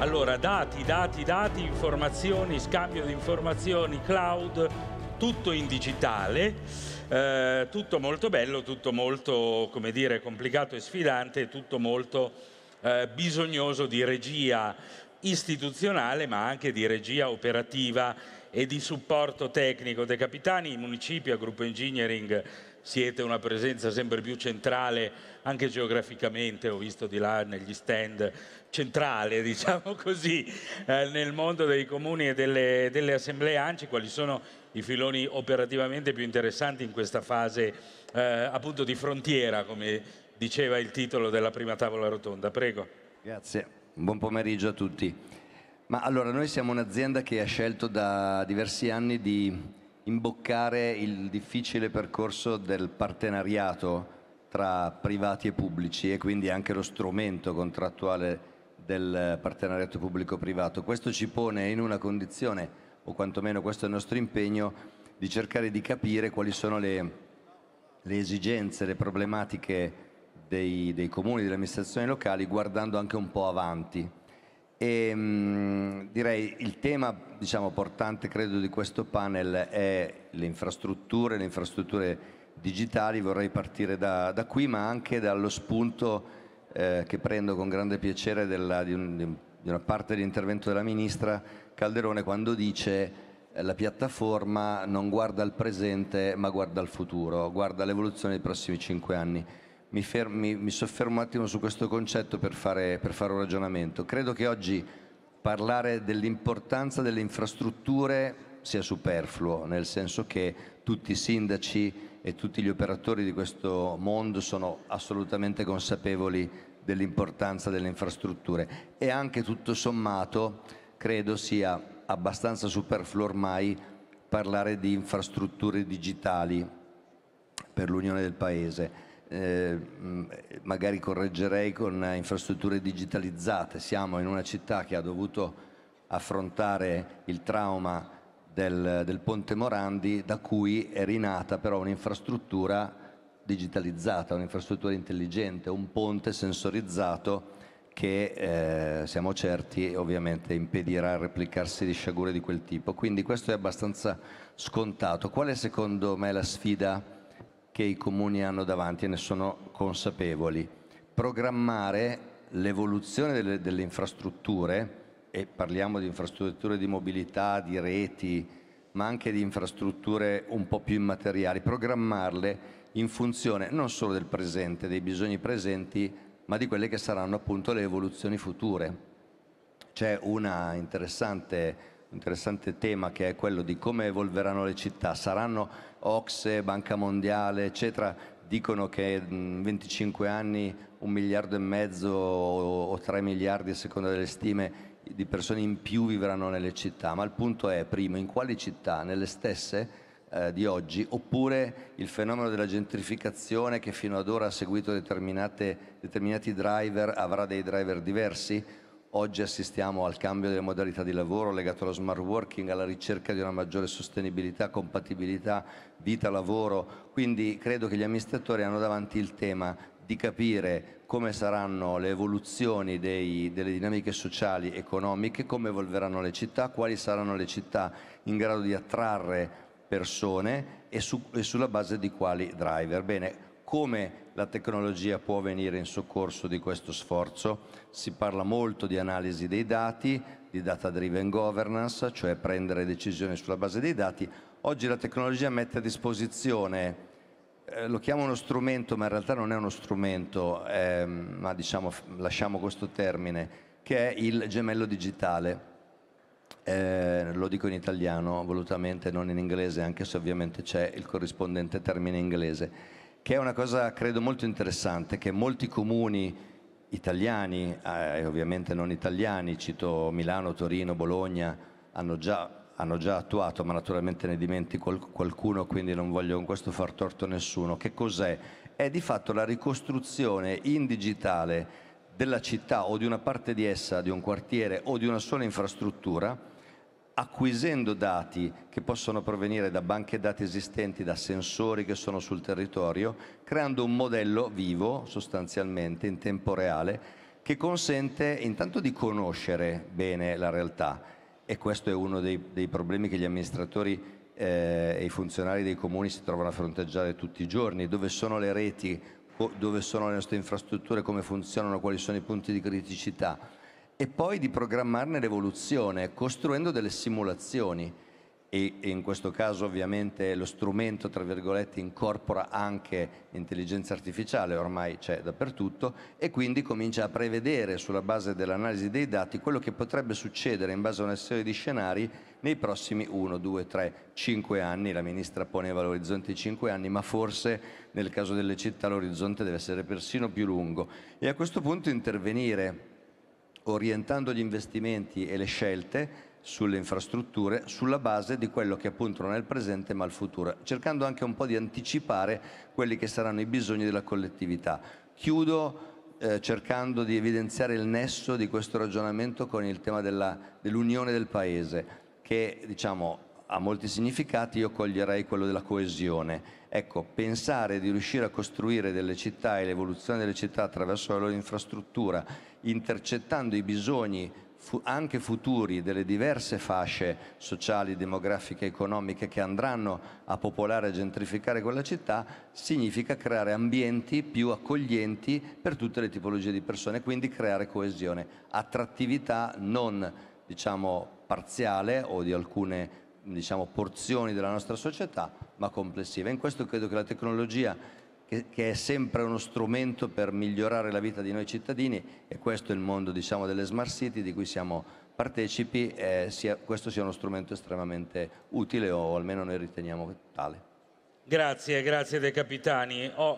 Allora, dati, dati, dati, informazioni, scambio di informazioni, cloud, tutto in digitale, eh, tutto molto bello, tutto molto, come dire, complicato e sfidante, tutto molto eh, bisognoso di regia istituzionale, ma anche di regia operativa e di supporto tecnico De capitani, i municipi a Gruppo Engineering siete una presenza sempre più centrale, anche geograficamente, ho visto di là negli stand, centrale, diciamo così, eh, nel mondo dei comuni e delle, delle, assemblee ANCI, quali sono i filoni operativamente più interessanti in questa fase eh, appunto di frontiera, come diceva il titolo della prima tavola rotonda. Prego. Grazie, buon pomeriggio a tutti. Ma allora, noi siamo un'azienda che ha scelto da diversi anni di imboccare il difficile percorso del partenariato tra privati e pubblici e quindi anche lo strumento contrattuale del partenariato pubblico-privato. Questo ci pone in una condizione, o quantomeno questo è il nostro impegno, di cercare di capire quali sono le, le esigenze, le problematiche dei, dei comuni, delle amministrazioni locali, guardando anche un po' avanti. E, ehm, Direi il tema diciamo, portante credo di questo panel è le infrastrutture, le infrastrutture digitali, vorrei partire da, da qui ma anche dallo spunto eh, che prendo con grande piacere della, di, un, di, una parte dell'intervento della Ministra Calderone quando dice eh, la piattaforma non guarda al presente ma guarda al futuro, guarda l'evoluzione dei prossimi cinque anni. Mi, fermi, mi soffermo un attimo su questo concetto per fare, per fare un ragionamento. Credo che oggi parlare dell'importanza delle infrastrutture sia superfluo, nel senso che tutti i sindaci e tutti gli operatori di questo mondo sono assolutamente consapevoli dell'importanza delle infrastrutture e anche tutto sommato credo sia abbastanza superfluo ormai parlare di infrastrutture digitali per l'unione del Paese. Ehm, magari correggerei con infrastrutture digitalizzate. Siamo in una città che ha dovuto affrontare il trauma del, del Ponte Morandi da cui è rinata però un'infrastruttura digitalizzata, un'infrastruttura intelligente, un ponte sensorizzato che eh, siamo certi ovviamente impedirà il replicarsi di sciagure di quel tipo. Quindi questo è abbastanza scontato. Qual è secondo me la sfida? che i comuni hanno davanti e ne sono consapevoli. Programmare l'evoluzione delle, delle, infrastrutture, e parliamo di infrastrutture di mobilità, di reti, ma anche di infrastrutture un po' più immateriali, programmarle in funzione non solo del presente, dei bisogni presenti, ma di quelle che saranno appunto le evoluzioni future. C'è una interessante interessante tema che è quello di come evolveranno le città. Saranno Ocse, Banca Mondiale, eccetera, dicono che in 25 anni un miliardo e mezzo o 3 miliardi a seconda delle stime di persone in più vivranno nelle città, ma il punto è, primo, in quali città? Nelle stesse? Eh, di oggi, oppure il fenomeno della gentrificazione che fino ad ora ha seguito determinati driver avrà dei driver diversi, Oggi assistiamo al cambio delle modalità di lavoro legato allo smart working, alla ricerca di una maggiore sostenibilità, compatibilità vita-lavoro, quindi credo che gli amministratori hanno davanti il tema di capire come saranno le evoluzioni dei, delle dinamiche sociali, economiche, come evolveranno le città, quali saranno le città in grado di attrarre persone e, su, e sulla base di quali driver. Bene, come la tecnologia può venire in soccorso di questo sforzo. Si parla molto di analisi dei dati, di data driven governance, cioè prendere decisioni sulla base dei dati. Oggi la tecnologia mette a disposizione eh, lo chiamo uno strumento, ma in realtà non è uno strumento, eh, ma diciamo, lasciamo questo termine, che è il gemello digitale. Eh, lo dico in italiano volutamente, non in inglese, anche se ovviamente c'è il corrispondente termine inglese che è una cosa credo molto interessante, che molti comuni italiani eh, e eh, ovviamente non italiani, cito Milano, Torino, Bologna, hanno già, hanno già attuato, ma naturalmente ne dimentico qualcuno, quindi non voglio con questo far torto a nessuno. Che cos'è? È di fatto la ricostruzione in digitale della città o di una parte di essa, di un quartiere o di una sola infrastruttura, acquisendo dati che possono provenire da banche dati esistenti, da sensori che sono sul territorio, creando un modello vivo sostanzialmente in tempo reale che consente intanto di conoscere bene la realtà e questo è uno dei, dei problemi che gli amministratori eh, e i funzionari dei comuni si trovano a fronteggiare tutti i giorni, dove sono le reti, dove sono le nostre infrastrutture, come funzionano, quali sono i punti di criticità e poi di programmarne l'evoluzione costruendo delle simulazioni e, in questo caso ovviamente lo strumento tra virgolette incorpora anche l'intelligenza artificiale, ormai c'è dappertutto e quindi comincia a prevedere sulla base dell'analisi dei dati quello che potrebbe succedere in base a una serie di scenari nei prossimi 1, 2, 3, 5 anni, la ministra poneva l'orizzonte di 5 anni, ma forse nel caso delle città l'orizzonte deve essere persino più lungo e a questo punto intervenire orientando gli investimenti e le scelte sulle infrastrutture sulla base di quello che appunto non è il presente ma il futuro, cercando anche un po' di anticipare quelli che saranno i bisogni della collettività. Chiudo eh, cercando di evidenziare il nesso di questo ragionamento con il tema dell'unione dell del Paese, che diciamo, ha molti significati, io coglierei quello della coesione. Ecco, pensare di riuscire a costruire delle città e l'evoluzione delle città attraverso la loro infrastruttura, intercettando i bisogni fu anche futuri delle diverse fasce sociali, demografiche, economiche che andranno a popolare e gentrificare quella città, significa creare ambienti più accoglienti per tutte le tipologie di persone, quindi creare coesione, attrattività non diciamo parziale o di alcune diciamo, porzioni della nostra società, ma complessiva. In questo credo che la tecnologia, che, che, è sempre uno strumento per migliorare la vita di noi cittadini, e questo è il mondo diciamo, delle smart city di cui siamo partecipi, eh, sia, questo sia uno strumento estremamente utile o almeno noi riteniamo tale. Grazie, grazie De capitani. Oh.